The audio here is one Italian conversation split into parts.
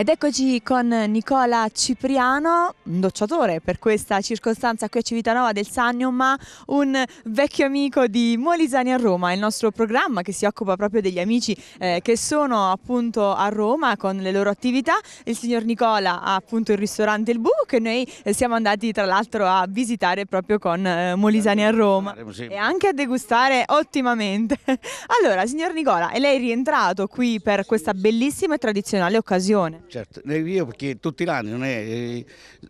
Ed eccoci con Nicola Cipriano, un docciatore per questa circostanza qui a Civitanova del Sannio, ma un vecchio amico di Molisani a Roma, il nostro programma che si occupa proprio degli amici eh, che sono appunto a Roma con le loro attività. Il signor Nicola ha appunto il ristorante Il Bu che noi eh, siamo andati tra l'altro a visitare proprio con eh, Molisani a Roma sì. e anche a degustare ottimamente. allora, signor Nicola, è lei rientrato qui per questa bellissima e tradizionale occasione. Certo, io perché tutti l'anno non è, eh,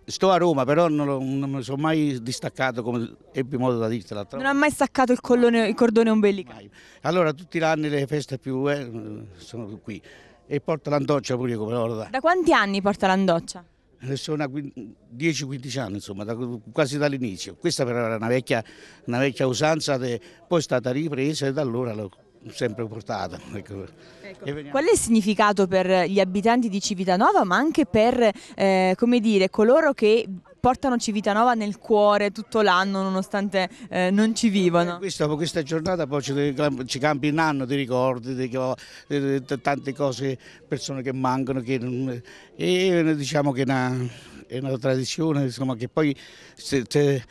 sto a Roma però non, mi sono mai distaccato come ebbi modo da dirti l'altra Non ha mai staccato il, collone, il cordone ombelicale? Allora tutti gli anni le feste più eh, sono qui e porta l'andoccia pure come loro. Da. quanti anni porta l'andoccia? Eh, sono 10-15 anni, insomma, da, quasi dall'inizio. Questa però era una vecchia, una vecchia usanza, de, poi è stata ripresa e da allora lo, sempre portata. Ecco. Ecco. Qual è il significato per gli abitanti di Civitanova, ma anche per eh, dire, coloro che portano Civitanova nel cuore tutto l'anno nonostante eh, non ci vivano? Eh, questa, questa giornata poi ci, ci campi un anno di ricordi, di, di, di, eh, eh, tante cose, persone che mancano, che non, e diciamo che è una, è una tradizione insomma, che poi se, se,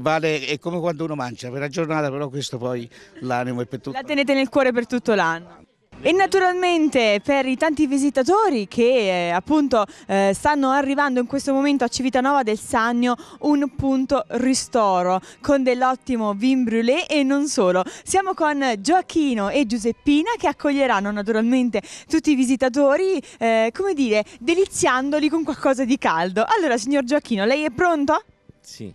vale, è come quando uno mangia per la giornata, però questo poi l'animo è per tutto. La tenete nel cuore per tutto l'anno. E naturalmente per i tanti visitatori che eh, appunto eh, stanno arrivando in questo momento a Civitanova del Sannio un punto ristoro con dell'ottimo vin brûlé e non solo. Siamo con Gioacchino e Giuseppina che accoglieranno naturalmente tutti i visitatori, eh, come dire, deliziandoli con qualcosa di caldo. Allora signor Gioacchino, lei è pronto? Sì.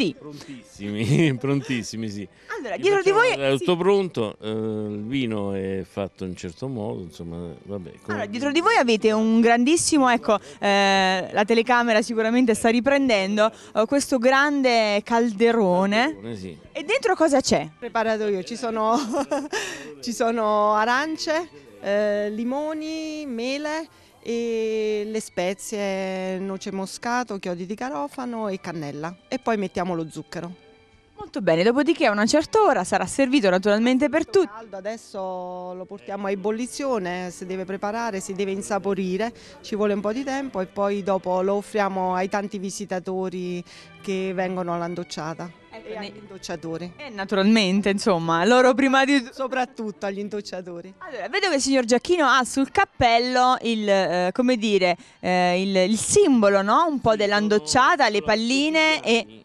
Sì. Prontissimi, prontissimi, sì. Allora, Gli dietro di voi... È tutto sì. pronto, eh, il vino è fatto in certo modo, insomma, vabbè. Allora, dietro di voi avete un grandissimo, ecco, eh, la telecamera sicuramente sta riprendendo, eh, questo grande calderone. calderone sì. E dentro cosa c'è? Preparato io, ci sono, ci sono arance, eh, limoni, mele e le spezie noce moscato, chiodi di garofano e cannella e poi mettiamo lo zucchero. Molto bene, dopodiché a una certa ora sarà servito naturalmente per tutti. Caldo, adesso lo portiamo a ebollizione, si deve preparare, si deve insaporire, ci vuole un po' di tempo e poi dopo lo offriamo ai tanti visitatori che vengono all'andocciata. Ecco, e agli indocciatori. E eh, naturalmente, insomma, loro prima di... Soprattutto agli indocciatori. Allora, vedo che il signor Giacchino ha sul cappello il, eh, come dire, eh, il, il, simbolo, no? Un po' dell'andocciata, le palline e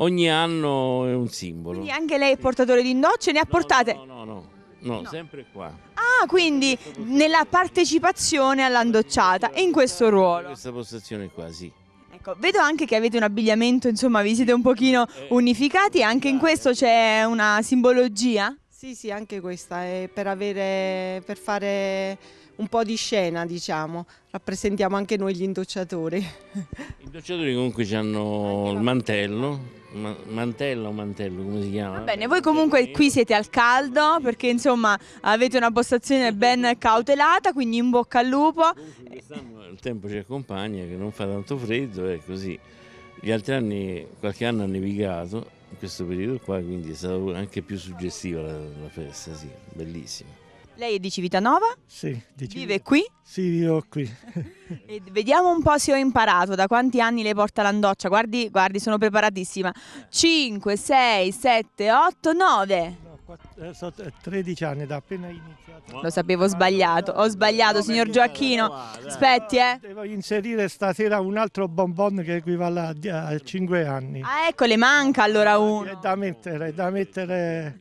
ogni anno è un simbolo. Quindi anche lei è portatore di nocce, ne ha no, portate? No, no, no, no, no, sempre qua. Ah, quindi nella partecipazione all'andocciata e in questo ruolo. In questa postazione qua, sì. Ecco, vedo anche che avete un abbigliamento, insomma, vi siete un pochino eh, eh, unificati, anche in esatto. questo c'è una simbologia? Sì, sì, anche questa è per, avere, per fare un po' di scena, diciamo. Rappresentiamo anche noi gli indocciatori. Gli indocciatori comunque hanno il mantello, ma mantella o mantello, come si chiama? Va bene, voi comunque qui siete al caldo perché insomma avete una postazione ben cautelata, quindi in bocca al lupo. il tempo ci accompagna, che non fa tanto freddo, è così. Gli altri anni, qualche anno ha nevicato in questo periodo qua, quindi è stata anche più suggestiva la, la festa, sì, bellissima. Lei è di Civitanova? Sì, di Civitanova. Vive qui? Sì, vivo qui. e vediamo un po' se ho imparato, da quanti anni le porta l'andoccia? Guardi, guardi, sono preparatissima. 5, 6, 7, 8, 9. Sono 13 anni da appena iniziato. Lo sapevo sbagliato, ho sbagliato signor Gioacchino. Aspetti eh. Devo inserire stasera un altro bonbon che equivale a 5 anni. Ah ecco, le manca allora ah, uno. È da mettere, è da mettere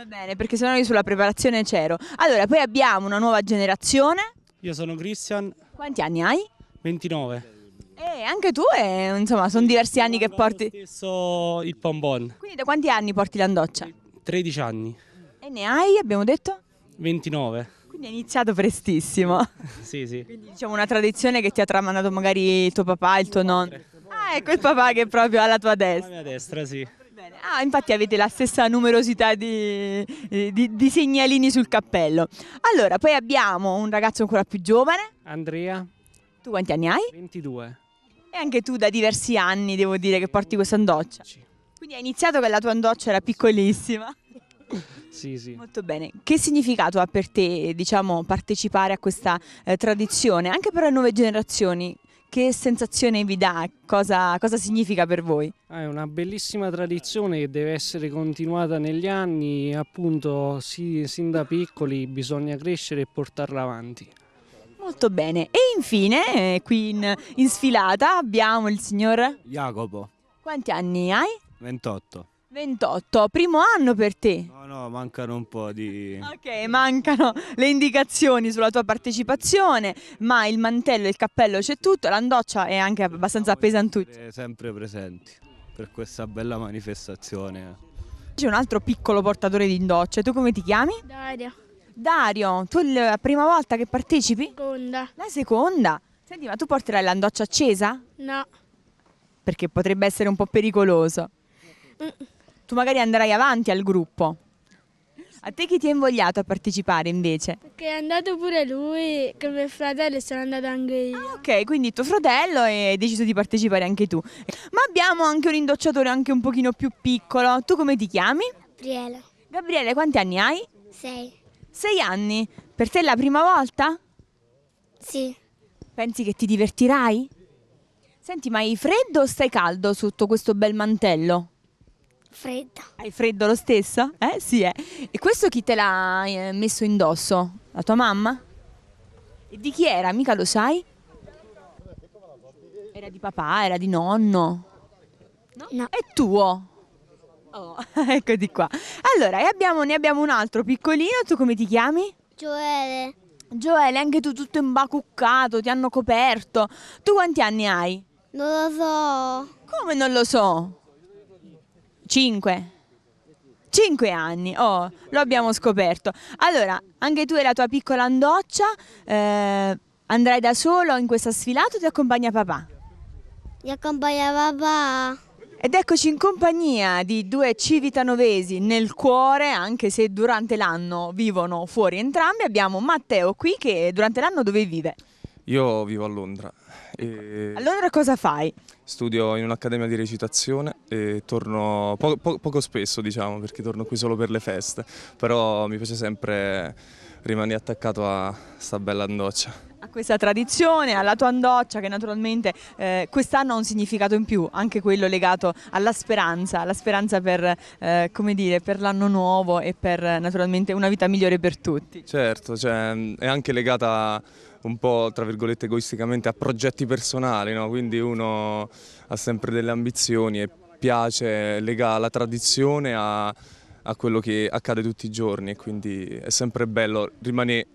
Va bene, perché sennò io sulla preparazione c'ero. Allora, poi abbiamo una nuova generazione. Io sono Christian. Quanti anni hai? 29. E anche tu, eh, insomma, sono diversi anni che porti... Stesso il pompon. Quindi da quanti anni porti l'andoccia? 13 anni. E ne hai, abbiamo detto? 29. Quindi hai iniziato prestissimo. sì, sì. Quindi diciamo una tradizione che ti ha tramandato magari il tuo papà, il tuo nonno. Ah, ecco il papà che è proprio alla tua destra. Alla mia destra, sì. Ah, infatti avete la stessa numerosità di, di, di segnalini sul cappello. Allora, poi abbiamo un ragazzo ancora più giovane. Andrea. Tu quanti anni hai? 22. E anche tu da diversi anni, devo dire, che porti questa andoccia. Quindi hai iniziato che la tua andoccia era piccolissima. Sì, sì. Molto bene. Che significato ha per te, diciamo, partecipare a questa eh, tradizione, anche per le nuove generazioni? che sensazione vi dà? Cosa, cosa significa per voi? Ah, è una bellissima tradizione che deve essere continuata negli anni, appunto si, sin da piccoli bisogna crescere e portarla avanti. Molto bene, e infine eh, qui in, in sfilata abbiamo il signor Jacopo. Quanti anni hai? 28. 28, primo anno per te? No, no, mancano un po' di... Ok, mancano le indicazioni sulla tua partecipazione, ma il mantello, il cappello c'è tutto, l'andoccia è anche abbastanza pesantuccia. Sempre, sempre presenti per questa bella manifestazione. C'è un altro piccolo portatore di indoccia, tu come ti chiami? Dario. Dario, tu è la prima volta che partecipi? Seconda. La seconda? Senti, ma tu porterai l'andoccia accesa? No. Perché potrebbe essere un po' pericoloso. Mm tu magari andrai avanti al gruppo. A te chi ti ha invogliato a partecipare invece? Perché è andato pure lui, con mio fratello sono andata anche io. Ah, ok, quindi tuo fratello e hai deciso di partecipare anche tu. Ma abbiamo anche un indocciatore anche un pochino più piccolo. Tu come ti chiami? Gabriele. Gabriele, quanti anni hai? Sei. Sei anni? Per te è la prima volta? Sì. Pensi che ti divertirai? Senti, ma hai freddo o stai caldo sotto questo bel mantello? Freddo. Hai freddo lo stesso? Eh sì, eh. E questo chi te l'ha eh, messo indosso? La tua mamma? E di chi era? Mica lo sai? Era di papà, era di nonno? No. no. È tuo. Oh, eccoti qua. Allora, abbiamo, ne abbiamo un altro piccolino, tu come ti chiami? Gioele. Gioele, anche tu tutto imbacuccato, ti hanno coperto. Tu quanti anni hai? Non lo so. Come non lo so? Cinque? Cinque anni, oh, lo abbiamo scoperto. Allora, anche tu e la tua piccola andoccia eh, andrai da solo in questa sfilata o ti accompagna papà? Ti accompagna papà. Ed eccoci in compagnia di due civitanovesi nel cuore, anche se durante l'anno vivono fuori entrambi. Abbiamo Matteo qui che durante l'anno dove vive? Io vivo a Londra. E... A Londra cosa fai? Studio in un'accademia di recitazione e torno po po poco spesso, diciamo, perché torno qui solo per le feste, però mi piace sempre rimanere attaccato a sta bella andoccia questa tradizione, alla tua andoccia che naturalmente eh, quest'anno ha un significato in più, anche quello legato alla speranza, alla speranza per, eh, per l'anno nuovo e per naturalmente una vita migliore per tutti. Certo, cioè, è anche legata un po' tra virgolette egoisticamente a progetti personali, no? quindi uno ha sempre delle ambizioni e piace, lega la tradizione a a quello che accade tutti i giorni e quindi è sempre bello rimanere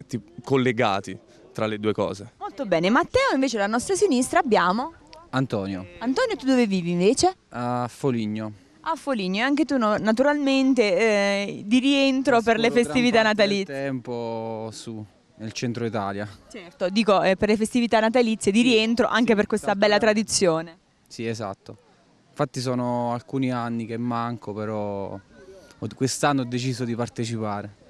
collegati tra le due cose. Molto bene, Matteo invece alla nostra sinistra abbiamo... Antonio. Antonio tu dove vivi invece? A Foligno. A Foligno e anche tu no, naturalmente eh, di rientro per le festività natalizie. tempo su, nel centro Italia. Certo, dico eh, per le festività natalizie di rientro anche sì, per questa esatto, bella tradizione. Sì, esatto. Infatti sono alcuni anni che manco, però quest'anno ho deciso di partecipare.